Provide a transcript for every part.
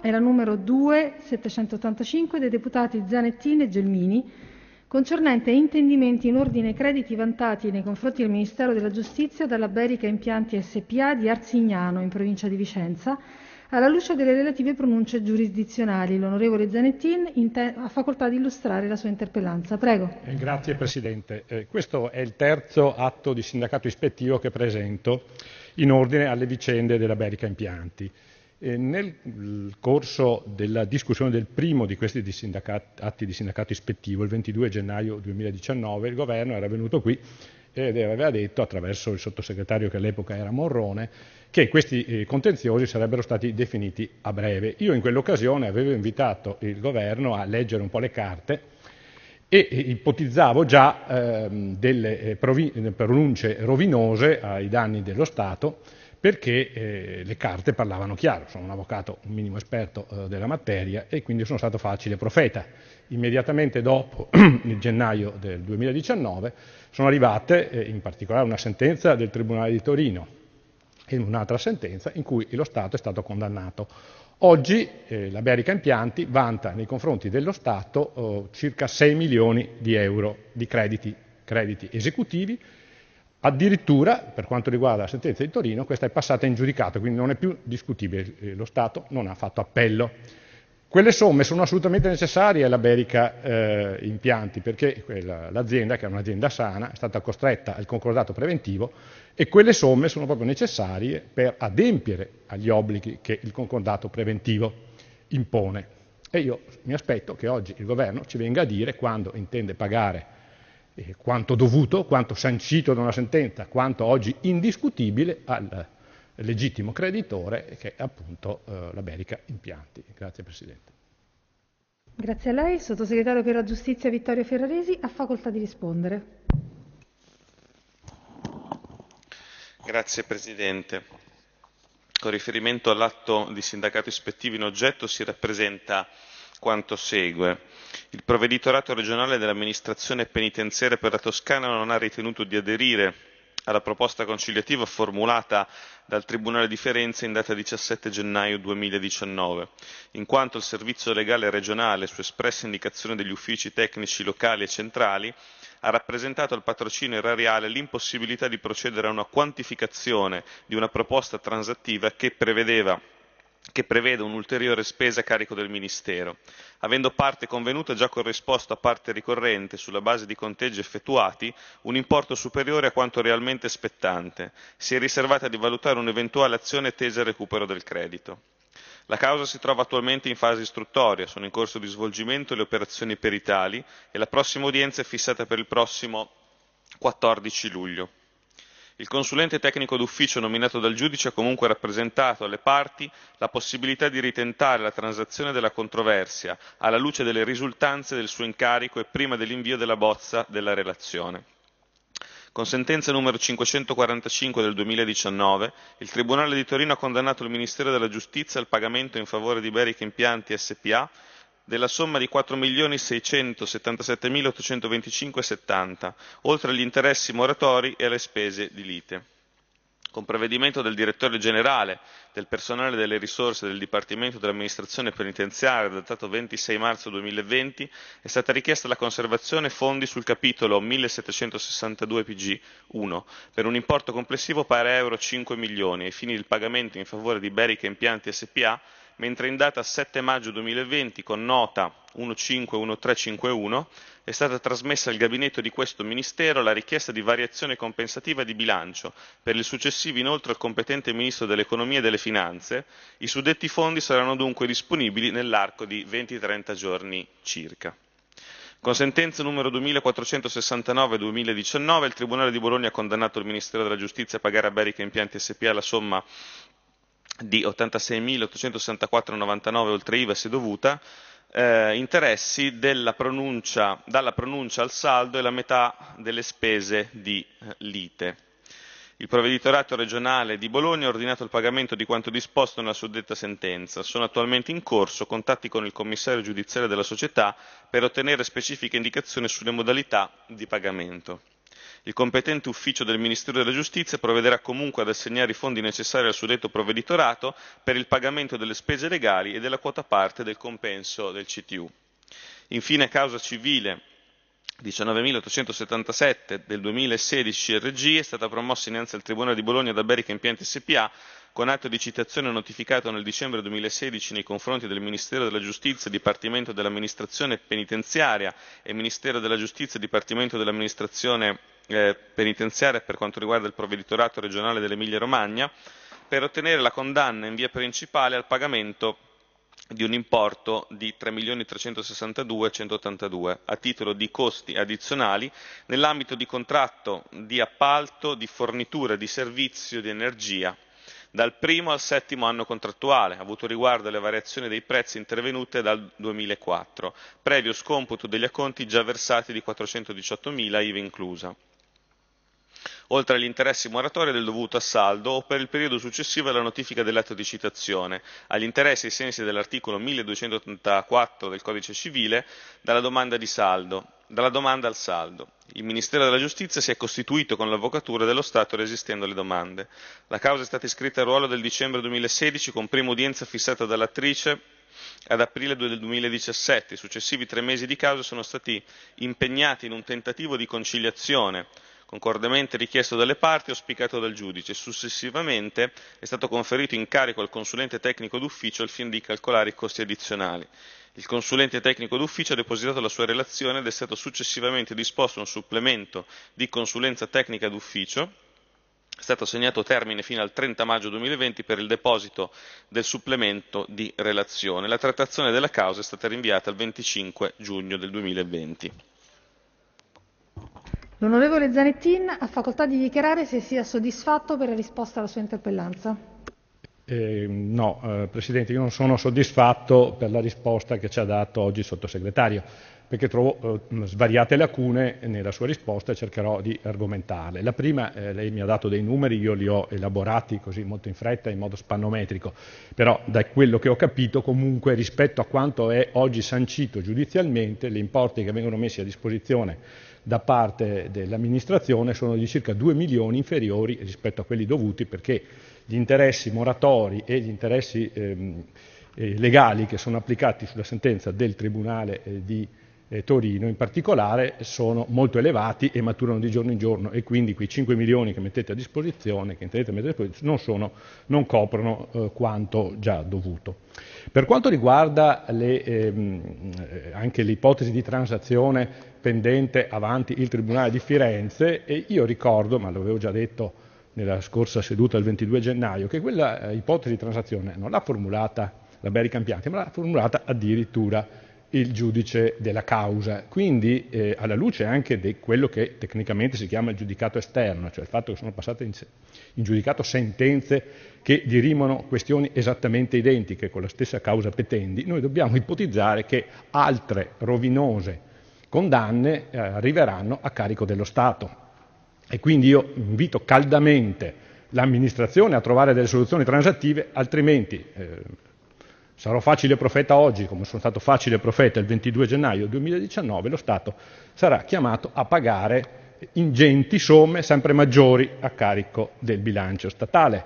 e la numero 2785 dei deputati Zanettini e Gelmini, concernente intendimenti in ordine ai crediti vantati nei confronti del Ministero della Giustizia dalla Berica Impianti SPA di Arzignano, in provincia di Vicenza, alla luce delle relative pronunce giurisdizionali, l'onorevole Zanettin ha facoltà di illustrare la sua interpellanza. Prego. Eh, grazie Presidente. Eh, questo è il terzo atto di sindacato ispettivo che presento in ordine alle vicende della Berica Impianti. E nel corso della discussione del primo di questi di atti di sindacato ispettivo, il 22 gennaio 2019, il governo era venuto qui ed aveva detto, attraverso il sottosegretario che all'epoca era Morrone, che questi eh, contenziosi sarebbero stati definiti a breve. Io in quell'occasione avevo invitato il governo a leggere un po' le carte e ipotizzavo già ehm, delle eh, pronunce rovinose ai danni dello Stato perché eh, le carte parlavano chiaro, sono un avvocato, un minimo esperto eh, della materia e quindi sono stato facile profeta. Immediatamente dopo, nel gennaio del 2019, sono arrivate eh, in particolare una sentenza del Tribunale di Torino e un'altra sentenza in cui lo Stato è stato condannato. Oggi eh, la Berica Impianti vanta nei confronti dello Stato oh, circa 6 milioni di euro di crediti, crediti esecutivi Addirittura, per quanto riguarda la sentenza di Torino, questa è passata in giudicato, quindi non è più discutibile, eh, lo Stato non ha fatto appello. Quelle somme sono assolutamente necessarie all'Aberica eh, Impianti, perché quella, l'azienda, che è un'azienda sana, è stata costretta al concordato preventivo e quelle somme sono proprio necessarie per adempiere agli obblighi che il concordato preventivo impone. E io mi aspetto che oggi il Governo ci venga a dire quando intende pagare eh, quanto dovuto, quanto sancito da una sentenza, quanto oggi indiscutibile al legittimo creditore che è appunto eh, la Impianti. Grazie Presidente. Grazie a lei. Sottosegretario per la Giustizia Vittorio Ferraresi ha facoltà di rispondere. Grazie Presidente. Con riferimento all'atto di sindacato ispettivo in oggetto si rappresenta quanto segue. Il Provveditorato regionale dell'amministrazione penitenziaria per la Toscana non ha ritenuto di aderire alla proposta conciliativa formulata dal Tribunale di Firenze in data 17 gennaio 2019, in quanto il servizio legale regionale, su espressa indicazione degli uffici tecnici locali e centrali, ha rappresentato al patrocinio erariale l'impossibilità di procedere a una quantificazione di una proposta transattiva che prevedeva che prevede un'ulteriore spesa a carico del Ministero, avendo parte convenuta già corrisposto a parte ricorrente, sulla base di conteggi effettuati, un importo superiore a quanto realmente spettante, si è riservata di valutare un'eventuale azione tesa al recupero del credito. La causa si trova attualmente in fase istruttoria, sono in corso di svolgimento le operazioni peritali e la prossima udienza è fissata per il prossimo 14 luglio. Il consulente tecnico d'ufficio nominato dal giudice ha comunque rappresentato alle parti la possibilità di ritentare la transazione della controversia alla luce delle risultanze del suo incarico e prima dell'invio della bozza della relazione. Con sentenza numero 545 del 2019, il Tribunale di Torino ha condannato il Ministero della Giustizia al pagamento in favore di Beric Impianti SPA della somma di 4.677.825,70, oltre agli interessi moratori e alle spese di lite. Con provvedimento del direttore generale del personale delle risorse del Dipartimento dell'amministrazione penitenziaria datato 26 marzo 2020 è stata richiesta la conservazione fondi sul capitolo 1762 PG 1 per un importo complessivo pari a Euro 5 milioni ai fini del pagamento in favore di Berica Impianti SPA mentre in data 7 maggio 2020, con nota 151351, è stata trasmessa al gabinetto di questo Ministero la richiesta di variazione compensativa di bilancio per il successivo inoltre al competente Ministro dell'Economia e delle Finanze. I suddetti fondi saranno dunque disponibili nell'arco di 20-30 giorni circa. Con sentenza numero 2469-2019 il Tribunale di Bologna ha condannato il Ministero della Giustizia a pagare a Berica Impianti SPA la somma di 86.864,99 oltre IVA se dovuta, eh, interessi pronuncia, dalla pronuncia al saldo e la metà delle spese di eh, lite. Il provveditorato regionale di Bologna ha ordinato il pagamento di quanto disposto nella suddetta sentenza. Sono attualmente in corso contatti con il commissario giudiziario della società per ottenere specifiche indicazioni sulle modalità di pagamento. Il competente ufficio del Ministero della Giustizia provvederà comunque ad assegnare i fondi necessari al suddetto provveditorato per il pagamento delle spese legali e della quota parte del compenso del CTU. Infine, causa civile 19.877 del 2016 RG è stata promossa innanzi al Tribunale di Bologna da Berica Impianti SPA con atto di citazione notificato nel dicembre 2016 nei confronti del Ministero della Giustizia, Dipartimento dell'Amministrazione Penitenziaria e Ministero della Giustizia, Dipartimento dell'Amministrazione eh, penitenziaria per quanto riguarda il provveditorato regionale dell'Emilia Romagna per ottenere la condanna in via principale al pagamento di un importo di 3.362.182 a titolo di costi addizionali nell'ambito di contratto di appalto di fornitura di servizio di energia dal primo al settimo anno contrattuale, avuto riguardo alle variazioni dei prezzi intervenute dal 2004, previo scomputo degli acconti già versati di 418.000 IVA inclusa oltre agli interessi moratori del dovuto a saldo o per il periodo successivo alla notifica dell'atto di citazione, agli interessi ai sensi dell'articolo 1284 del Codice Civile, dalla domanda di saldo, dalla domanda al saldo. Il Ministero della Giustizia si è costituito con l'Avvocatura dello Stato resistendo alle domande. La causa è stata iscritta al ruolo del dicembre 2016 con prima udienza fissata dall'attrice ad aprile del 2017. I successivi tre mesi di causa sono stati impegnati in un tentativo di conciliazione concordemente richiesto dalle parti e auspicato dal giudice, successivamente è stato conferito incarico al consulente tecnico d'ufficio al fine di calcolare i costi addizionali. Il consulente tecnico d'ufficio ha depositato la sua relazione ed è stato successivamente disposto un supplemento di consulenza tecnica d'ufficio è stato assegnato termine fino al 30 maggio 2020 per il deposito del supplemento di relazione. La trattazione della causa è stata rinviata al 25 giugno del 2020. L'onorevole Zanettin ha facoltà di dichiarare se sia soddisfatto per la risposta alla sua interpellanza. Eh, no, eh, Presidente, io non sono soddisfatto per la risposta che ci ha dato oggi il Sottosegretario perché trovo eh, svariate lacune nella sua risposta e cercherò di argomentarle. La prima, eh, lei mi ha dato dei numeri, io li ho elaborati così molto in fretta, in modo spannometrico, però da quello che ho capito comunque rispetto a quanto è oggi sancito giudizialmente, gli importi che vengono messi a disposizione da parte dell'amministrazione sono di circa 2 milioni inferiori rispetto a quelli dovuti perché gli interessi moratori e gli interessi ehm, legali che sono applicati sulla sentenza del Tribunale eh, di eh, Torino in particolare sono molto elevati e maturano di giorno in giorno e quindi quei 5 milioni che mettete a disposizione, che intendete mettere a disposizione, non, sono, non coprono eh, quanto già dovuto. Per quanto riguarda le, ehm, eh, anche l'ipotesi di transazione pendente avanti il Tribunale di Firenze, io ricordo, ma l'avevo già detto nella scorsa seduta del 22 gennaio, che quella eh, ipotesi di transazione non l'ha formulata la l'American Pianti, ma l'ha formulata addirittura il giudice della causa. Quindi, eh, alla luce anche di quello che tecnicamente si chiama il giudicato esterno, cioè il fatto che sono passate in, in giudicato sentenze che dirimono questioni esattamente identiche con la stessa causa petendi, noi dobbiamo ipotizzare che altre rovinose condanne eh, arriveranno a carico dello Stato. E quindi io invito caldamente l'amministrazione a trovare delle soluzioni transattive, altrimenti... Eh, Sarò facile profeta oggi, come sono stato facile profeta il 22 gennaio 2019, lo Stato sarà chiamato a pagare ingenti somme sempre maggiori a carico del bilancio statale.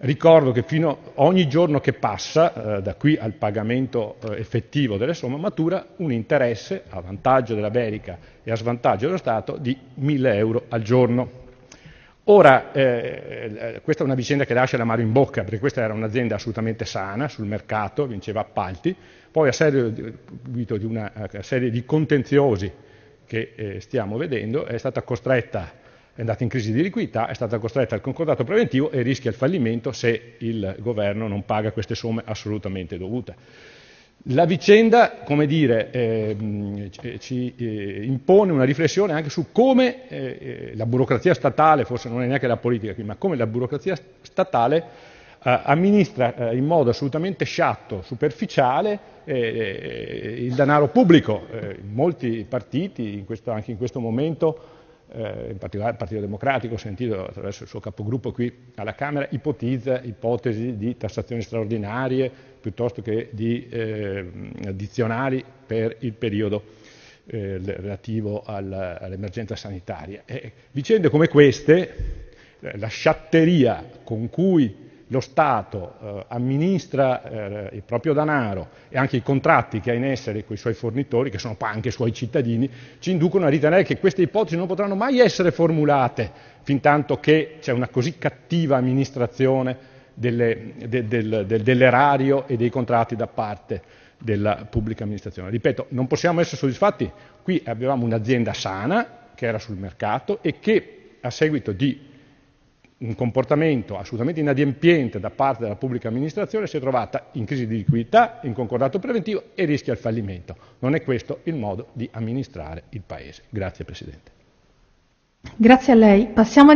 Ricordo che fino ogni giorno che passa, eh, da qui al pagamento eh, effettivo delle somme, matura un interesse a vantaggio della Berica e a svantaggio dello Stato di 1000 euro al giorno. Ora, eh, eh, questa è una vicenda che lascia l'amaro in bocca, perché questa era un'azienda assolutamente sana sul mercato, vinceva appalti, poi a seguito di una serie di contenziosi che eh, stiamo vedendo è stata costretta, è andata in crisi di liquidità, è stata costretta al concordato preventivo e rischia il fallimento se il governo non paga queste somme assolutamente dovute. La vicenda, come dire, eh, ci eh, impone una riflessione anche su come eh, eh, la burocrazia statale, forse non è neanche la politica qui, ma come la burocrazia statale eh, amministra eh, in modo assolutamente sciatto, superficiale, il denaro pubblico. molti partiti, in questo, anche in questo momento, eh, in particolare il Partito Democratico, sentito attraverso il suo capogruppo qui alla Camera, ipotizza ipotesi di tassazioni straordinarie piuttosto che di eh, addizionali per il periodo eh, relativo al, all'emergenza sanitaria. E vicende come queste, la sciatteria con cui lo Stato eh, amministra eh, il proprio denaro e anche i contratti che ha in essere con i suoi fornitori, che sono poi anche i suoi cittadini, ci inducono a ritenere che queste ipotesi non potranno mai essere formulate fin tanto che c'è una così cattiva amministrazione delle, de, del, del, dell'erario e dei contratti da parte della pubblica amministrazione. Ripeto, non possiamo essere soddisfatti. Qui avevamo un'azienda sana che era sul mercato e che a seguito di un comportamento assolutamente inadempiente da parte della pubblica amministrazione si è trovata in crisi di liquidità, in concordato preventivo e rischia il fallimento. Non è questo il modo di amministrare il Paese. Grazie Presidente. Grazie a lei. Passiamo